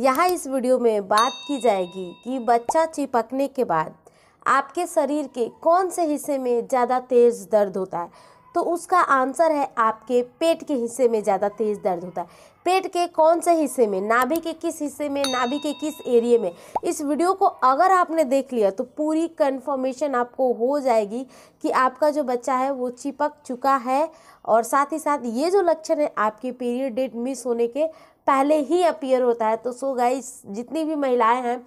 यहाँ इस वीडियो में बात की जाएगी कि बच्चा चिपकने के बाद आपके शरीर के कौन से हिस्से में ज़्यादा तेज़ दर्द होता है तो उसका आंसर है आपके पेट के हिस्से में ज़्यादा तेज़ दर्द होता है पेट के कौन से हिस्से में नाभि के किस हिस्से में नाभि के किस एरिए में इस वीडियो को अगर आपने देख लिया तो पूरी कन्फर्मेशन आपको हो जाएगी कि आपका जो बच्चा है वो चिपक चुका है और साथ ही साथ ये जो लक्षण है आपके पीरियड डेट मिस होने के पहले ही अपियर होता है तो सो गाइस जितनी भी महिलाएं हैं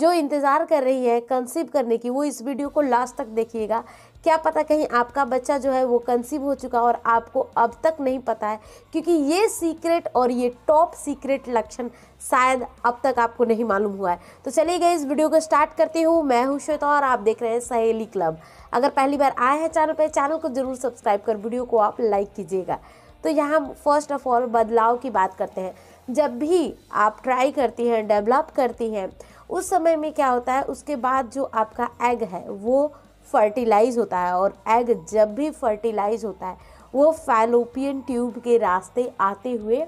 जो इंतज़ार कर रही हैं कंसीव करने की वो इस वीडियो को लास्ट तक देखिएगा क्या पता कहीं आपका बच्चा जो है वो कंसीव हो चुका और आपको अब तक नहीं पता है क्योंकि ये सीक्रेट और ये टॉप सीक्रेट लक्षण शायद अब तक आपको नहीं मालूम हुआ है तो चलिए गए इस वीडियो को स्टार्ट करती हूँ मैं हूँ श्वेता और आप देख रहे हैं सहेली क्लब अगर पहली बार आए हैं चैनल पर चैनल को ज़रूर सब्सक्राइब कर वीडियो को आप लाइक कीजिएगा तो यहाँ फर्स्ट ऑफ ऑल बदलाव की बात करते हैं जब भी आप ट्राई करती हैं डेवलप करती हैं उस समय में क्या होता है उसके बाद जो आपका एग है वो फर्टिलाइज होता है और एग जब भी फर्टिलाइज होता है वो फैलोपियन ट्यूब के रास्ते आते हुए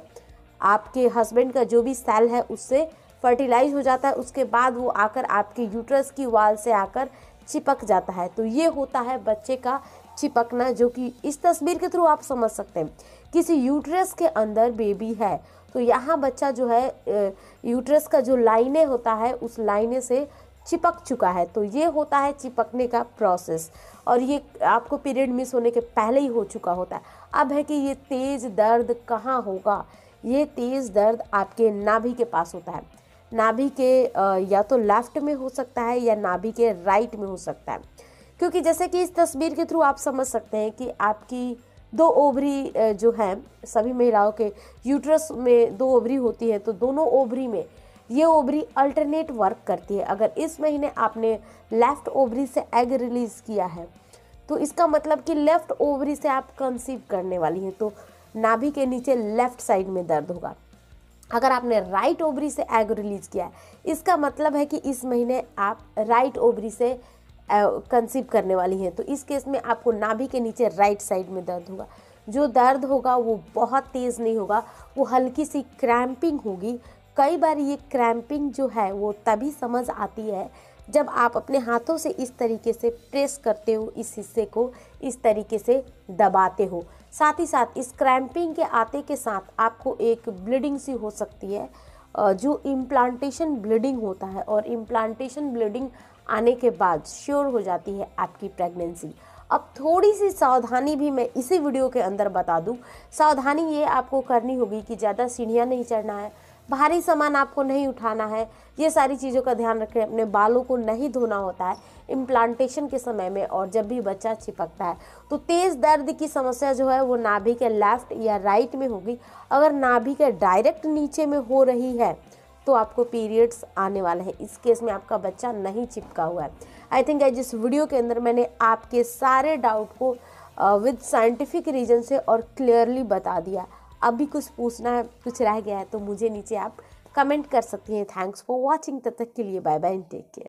आपके हस्बैंड का जो भी सेल है उससे फर्टिलाइज हो जाता है उसके बाद वो आकर आपके यूट्रस की वाल से आकर चिपक जाता है तो ये होता है बच्चे का चिपकना जो कि इस तस्वीर के थ्रू आप समझ सकते हैं किसी यूट्रस के अंदर बेबी है तो यहाँ बच्चा जो है यूट्रस का जो लाइने होता है उस लाइने से चिपक चुका है तो ये होता है चिपकने का प्रोसेस और ये आपको पीरियड मिस होने के पहले ही हो चुका होता है अब है कि ये तेज़ दर्द कहाँ होगा ये तेज़ दर्द आपके नाभि के पास होता है नाभि के या तो लेफ्ट में हो सकता है या नाभि के राइट में हो सकता है क्योंकि जैसे कि इस तस्वीर के थ्रू आप समझ सकते हैं कि आपकी दो ओवरी जो है सभी महिलाओं के यूट्रस में दो ओवरी होती है तो दोनों ओवरी में ये ओवरी अल्टरनेट वर्क करती है अगर इस महीने आपने लेफ़्ट ओवरी से एग रिलीज़ किया है तो इसका मतलब कि लेफ़्ट ओवरी से आप कंसीव करने वाली हैं तो नाभि के नीचे लेफ़्ट साइड में दर्द होगा अगर आपने राइट ओवरी से एग रिलीज़ किया है इसका मतलब है कि इस महीने आप राइट ओवरी से कंसीव करने वाली हैं तो इस केस में आपको नाभि के नीचे राइट साइड में दर्द होगा जो दर्द होगा वो बहुत तेज़ नहीं होगा वो हल्की सी क्रैम्पिंग होगी कई बार ये क्रैम्पिंग जो है वो तभी समझ आती है जब आप अपने हाथों से इस तरीके से प्रेस करते हो इस हिस्से को इस तरीके से दबाते हो साथ ही साथ इस क्रैम्पिंग के आते के साथ आपको एक ब्लीडिंग सी हो सकती है जो इम्प्लांटेशन ब्लीडिंग होता है और इम्प्लांटेशन ब्लीडिंग आने के बाद श्योर हो जाती है आपकी प्रेगनेंसी अब थोड़ी सी सावधानी भी मैं इसी वीडियो के अंदर बता दूं सावधानी ये आपको करनी होगी कि ज़्यादा सीढ़ियाँ नहीं चढ़ना है भारी सामान आपको नहीं उठाना है ये सारी चीज़ों का ध्यान रखें अपने बालों को नहीं धोना होता है इम्प्लांटेशन के समय में और जब भी बच्चा चिपकता है तो तेज़ दर्द की समस्या जो है वो नाभि के लेफ्ट या राइट में होगी अगर नाभि के डायरेक्ट नीचे में हो रही है तो आपको पीरियड्स आने वाले हैं इस केस में आपका बच्चा नहीं चिपका हुआ है आई थिंक आज इस वीडियो के अंदर मैंने आपके सारे डाउट को विद साइंटिफिक रीजन से और क्लियरली बता दिया अभी कुछ पूछना है कुछ रह गया है तो मुझे नीचे आप कमेंट कर सकती हैं थैंक्स फॉर वॉचिंग तब तक के लिए बाय बाय टेक केयर